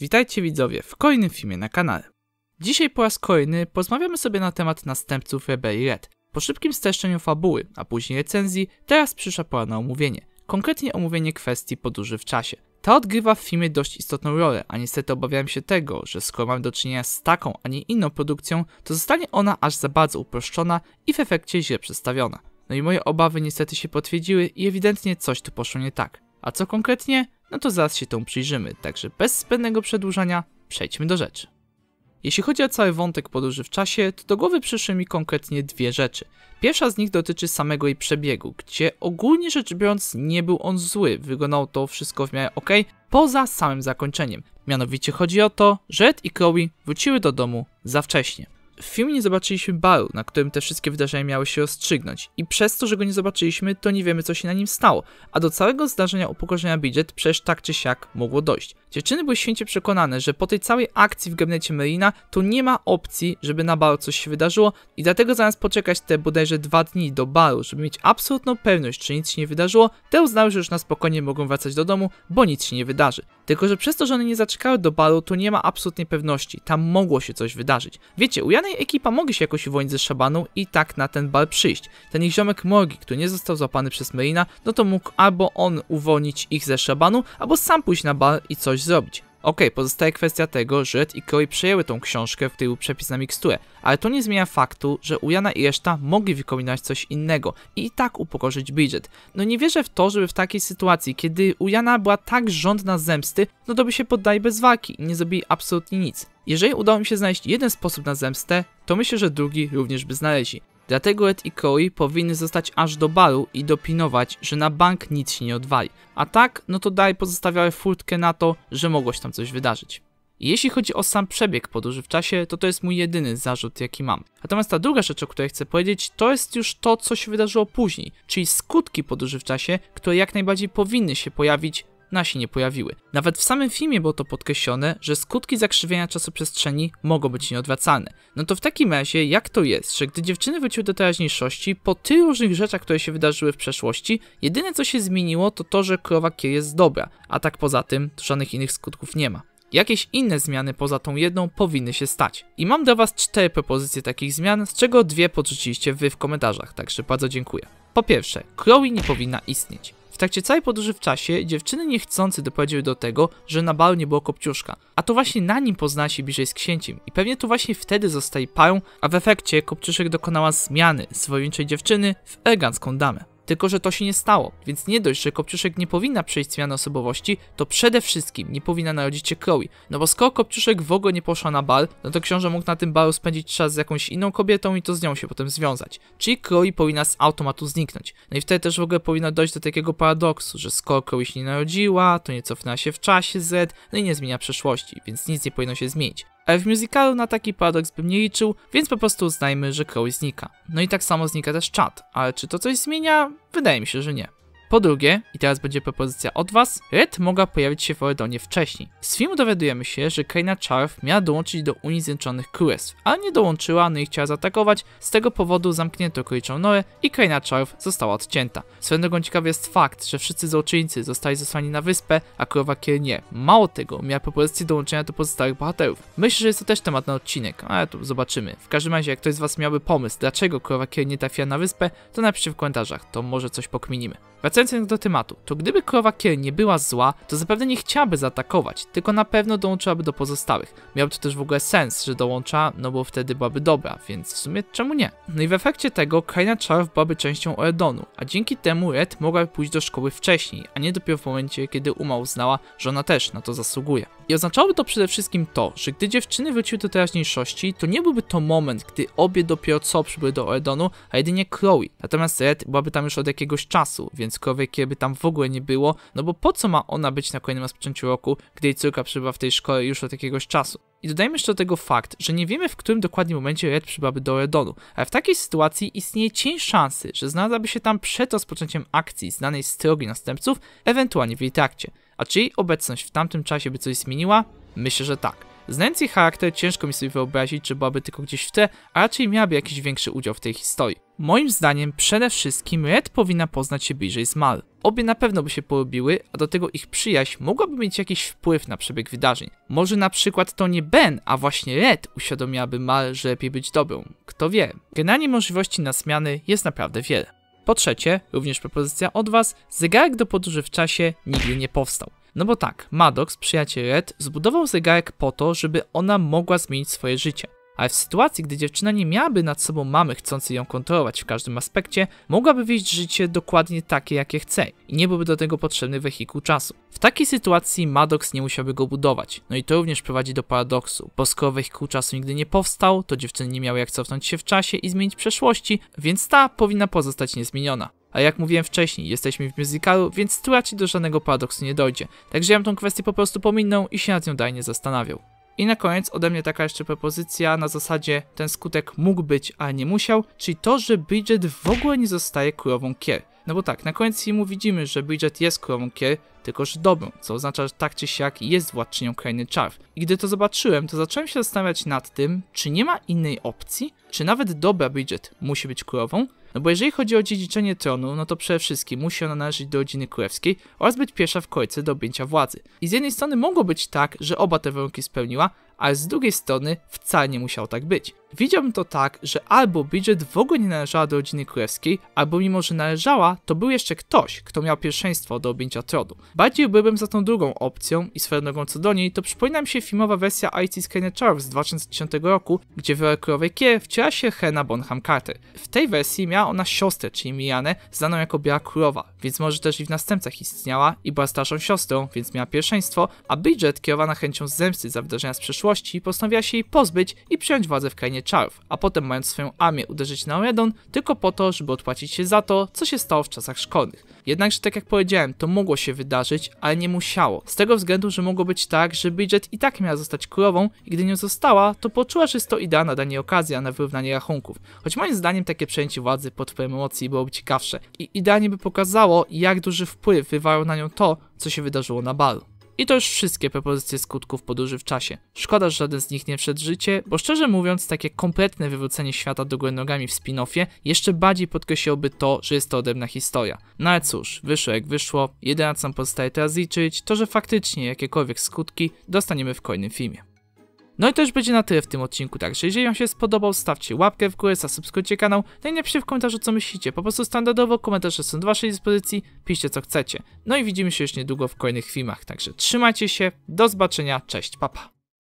Witajcie widzowie w kolejnym filmie na kanale. Dzisiaj po raz kolejny pozmawiamy sobie na temat następców Rebelii Red. Po szybkim streszczeniu fabuły, a później recenzji, teraz przyszła pora na omówienie. Konkretnie omówienie kwestii podróży w czasie. Ta odgrywa w filmie dość istotną rolę, a niestety obawiam się tego, że skoro mamy do czynienia z taką, a nie inną produkcją, to zostanie ona aż za bardzo uproszczona i w efekcie źle przedstawiona. No i moje obawy niestety się potwierdziły i ewidentnie coś tu poszło nie tak. A co konkretnie? no to zaraz się tą przyjrzymy, także bez zbędnego przedłużania przejdźmy do rzeczy. Jeśli chodzi o cały wątek podróży w czasie, to do głowy przyszły mi konkretnie dwie rzeczy. Pierwsza z nich dotyczy samego jej przebiegu, gdzie ogólnie rzecz biorąc nie był on zły, wyglądało to wszystko w miarę ok, poza samym zakończeniem. Mianowicie chodzi o to, że Ed i Chloe wróciły do domu za wcześnie. W filmie nie zobaczyliśmy baru, na którym te wszystkie wydarzenia miały się rozstrzygnąć i przez to, że go nie zobaczyliśmy, to nie wiemy co się na nim stało, a do całego zdarzenia upokorzenia Bridget przecież tak czy siak mogło dojść. Dziewczyny były święcie przekonane, że po tej całej akcji w gabinecie Merina to nie ma opcji, żeby na baru coś się wydarzyło i dlatego zamiast poczekać te bodajże dwa dni do baru, żeby mieć absolutną pewność, że nic się nie wydarzyło, te uznały, że już na spokojnie mogą wracać do domu, bo nic się nie wydarzy. Tylko, że przez to, że one nie zaczekały do baru, to nie ma absolutnej pewności, tam mogło się coś wydarzyć. Wiecie, u i ekipa mogli się jakoś uwolnić ze Szabanu i tak na ten bar przyjść. Ten ich ziomek Morgi, który nie został złapany przez Merina, no to mógł albo on uwolnić ich ze szabanu, albo sam pójść na bar i coś coś zrobić. Okej, okay, pozostaje kwestia tego, że Red i Chloe przejęły tą książkę, w której był przepis na miksturę, ale to nie zmienia faktu, że Ujana i reszta mogli wykominać coś innego i, i tak upokorzyć Bridget. No nie wierzę w to, żeby w takiej sytuacji, kiedy Ujana była tak żądna zemsty, no to by się poddali bez walki i nie zrobili absolutnie nic. Jeżeli udało mi się znaleźć jeden sposób na zemstę, to myślę, że drugi również by znaleźli. Dlatego Ed i Chloe powinny zostać aż do baru i dopinować, że na bank nic się nie odwali. A tak, no to dalej pozostawiały furtkę na to, że mogło się tam coś wydarzyć. Jeśli chodzi o sam przebieg podróży w czasie, to to jest mój jedyny zarzut, jaki mam. Natomiast ta druga rzecz, o której chcę powiedzieć, to jest już to, co się wydarzyło później, czyli skutki podróży w czasie, które jak najbardziej powinny się pojawić na się nie pojawiły. Nawet w samym filmie było to podkreślone, że skutki zakrzywienia czasoprzestrzeni mogą być nieodwracalne. No to w takim razie jak to jest, że gdy dziewczyny wróciły do teraźniejszości, po tylu różnych rzeczach, które się wydarzyły w przeszłości, jedyne co się zmieniło to to, że krowa Kier jest dobra, a tak poza tym to żadnych innych skutków nie ma. Jakieś inne zmiany poza tą jedną powinny się stać. I mam dla Was cztery propozycje takich zmian, z czego dwie podrzuciliście Wy w komentarzach, także bardzo dziękuję. Po pierwsze, Chloe nie powinna istnieć trakcie całej podróży w czasie dziewczyny niechcący doprowadziły do tego, że na balu nie było Kopciuszka. A to właśnie na nim poznała się bliżej z księciem i pewnie to właśnie wtedy zostaje parą, a w efekcie Kopciuszek dokonała zmiany z wojowniczej dziewczyny w elegancką damę. Tylko, że to się nie stało, więc nie dość, że Kopciuszek nie powinna przejść zmiany osobowości, to przede wszystkim nie powinna narodzić się Chloe. No bo skoro Kopciuszek w ogóle nie poszła na bal, no to książę mógł na tym balu spędzić czas z jakąś inną kobietą i to z nią się potem związać. Czyli Chloe powinna z automatu zniknąć. No i wtedy też w ogóle powinno dojść do takiego paradoksu, że skoro Chloe się nie narodziła, to nie cofnęła się w czasie Z, no i nie zmienia przeszłości, więc nic nie powinno się zmienić. Ale w musicalu na taki paradoks bym nie liczył, więc po prostu uznajmy, że Chloe znika. No i tak samo znika też czat, ale czy to coś zmienia? Wydaje mi się, że nie. Po drugie, i teraz będzie propozycja od was, Red mogła pojawić się w Oredonie wcześniej. Z filmu dowiadujemy się, że Kaina Charf miała dołączyć do Unii Zjednoczonych Królestw, ale nie dołączyła, no i chciała zaatakować, z tego powodu zamknięto króliczą Norę i Kaina Charf została odcięta. Swoją drogą ciekawy jest fakt, że wszyscy złoczyńcy zostali zesłani na wyspę, a królowa Kier nie. Mało tego, miała propozycję dołączenia do pozostałych bohaterów. Myślę, że jest to też temat na odcinek, ale tu zobaczymy. W każdym razie, jak ktoś z was miałby pomysł, dlaczego królowa Kier nie trafiła na wyspę, to napiszcie w komentarzach, to może coś pokminimy. Wracając Wracając do tematu, to gdyby krowa Kiel nie była zła, to zapewne nie chciałaby zaatakować, tylko na pewno dołączyłaby do pozostałych. Miałby to też w ogóle sens, że dołącza, no bo wtedy byłaby dobra, więc w sumie czemu nie? No i w efekcie tego Kraina Czarów byłaby częścią Oredonu, a dzięki temu Red mogłaby pójść do szkoły wcześniej, a nie dopiero w momencie, kiedy Uma uznała, że ona też na to zasługuje. I oznaczałoby to przede wszystkim to, że gdy dziewczyny wróciły do teraźniejszości, to nie byłby to moment, gdy obie dopiero co przybyły do Oredonu, a jedynie Chloe. Natomiast Red byłaby tam już od jakiegoś czasu, więc Chloe kiedy tam w ogóle nie było, no bo po co ma ona być na kolejnym rozpoczęciu roku, gdy jej córka przybywa w tej szkole już od jakiegoś czasu? I dodajmy jeszcze do tego fakt, że nie wiemy w którym dokładnie momencie Red przybyłaby do Redonu, ale w takiej sytuacji istnieje cień szansy, że znalazłaby się tam przed rozpoczęciem akcji znanej z teorii następców, ewentualnie w jej trakcie. A czy jej obecność w tamtym czasie by coś zmieniła? Myślę, że tak. Znając jej charakter, ciężko mi sobie wyobrazić, czy byłaby tylko gdzieś w tle, a raczej miałaby jakiś większy udział w tej historii. Moim zdaniem, przede wszystkim Red powinna poznać się bliżej z Mal. Obie na pewno by się polubiły, a do tego ich przyjaźń mogłaby mieć jakiś wpływ na przebieg wydarzeń. Może na przykład to nie Ben, a właśnie Red uświadomiłaby Mal, że lepiej być dobrą. Kto wie. Generalnie możliwości na zmiany jest naprawdę wiele. Po trzecie, również propozycja od Was, zegarek do podróży w czasie nigdy nie powstał. No bo tak, Maddox, przyjaciel Red, zbudował zegarek po to, żeby ona mogła zmienić swoje życie ale w sytuacji, gdy dziewczyna nie miałaby nad sobą mamy chcącej ją kontrolować w każdym aspekcie, mogłaby wieść życie dokładnie takie, jakie chce i nie byłby do tego potrzebny wehikuł czasu. W takiej sytuacji Maddox nie musiałby go budować, no i to również prowadzi do paradoksu, bo skoro wehikuł czasu nigdy nie powstał, to dziewczyny nie miały jak cofnąć się w czasie i zmienić przeszłości, więc ta powinna pozostać niezmieniona. A jak mówiłem wcześniej, jesteśmy w musicalu, więc tu raczej do żadnego paradoksu nie dojdzie. Także ja bym tą kwestię po prostu pominął i się nad nią dajnie zastanawiał. I na koniec ode mnie taka jeszcze propozycja na zasadzie ten skutek mógł być, a nie musiał, czyli to, że Bridget w ogóle nie zostaje królową Kier. No bo tak, na koniec filmu widzimy, że Bridget jest królową Kier, tylko że dobrą, co oznacza, że tak czy siak jest władczynią krainy czarów. I gdy to zobaczyłem, to zacząłem się zastanawiać nad tym, czy nie ma innej opcji, czy nawet dobra Bridget musi być królową, no bo jeżeli chodzi o dziedziczenie tronu, no to przede wszystkim musi ona należeć do rodziny królewskiej oraz być pierwsza w kolejce do objęcia władzy. I z jednej strony mogło być tak, że oba te warunki spełniła, ale z drugiej strony wcale nie musiało tak być. Widziałbym to tak, że albo Bridget w ogóle nie należała do rodziny królewskiej, albo mimo, że należała, to był jeszcze ktoś, kto miał pierwszeństwo do objęcia trodu. Bardziej byłbym za tą drugą opcją i swoją drogą co do niej, to przypomina mi się filmowa wersja IT Scanner Charles z 2010 roku, gdzie w królowej Kie, wciela się Hena Bonham Carter. W tej wersji miała ona siostrę, czyli Mianę, znaną jako Biała Królowa, więc może też i w następcach istniała i była starszą siostrą, więc miała pierwszeństwo, a Bridget kierowana chęcią zemsty za wydarzenia z przeszłości postanowiła się jej pozbyć i przyjąć władzę w krainie czarów, a potem mając swoją armię uderzyć na Redon tylko po to, żeby odpłacić się za to, co się stało w czasach szkolnych. Jednakże tak jak powiedziałem, to mogło się wydarzyć, ale nie musiało. Z tego względu, że mogło być tak, że Bridget i tak miała zostać królową i gdy nie została, to poczuła, że jest to idealna dla niej okazja na wyrównanie rachunków. Choć moim zdaniem takie przejęcie władzy pod wpływem emocji byłoby ciekawsze i idealnie by pokazało, jak duży wpływ wywarło na nią to, co się wydarzyło na balu. I to już wszystkie propozycje skutków podróży w czasie. Szkoda, że żaden z nich nie wszedł w życie, bo szczerze mówiąc takie kompletne wywrócenie świata do góry nogami w spin-offie jeszcze bardziej podkreśliłoby to, że jest to odrębna historia. No ale cóż, wyszło jak wyszło, jedyne co nam pozostaje teraz liczyć, to że faktycznie jakiekolwiek skutki dostaniemy w kolejnym filmie. No i to już będzie na tyle w tym odcinku, także jeżeli Wam się spodobał, stawcie łapkę w górę, zasubskrybujcie kanał, no i napiszcie w komentarzu co myślicie, po prostu standardowo komentarze są do Waszej dyspozycji, piszcie co chcecie. No i widzimy się już niedługo w kolejnych filmach, także trzymajcie się, do zobaczenia, cześć, papa. Pa.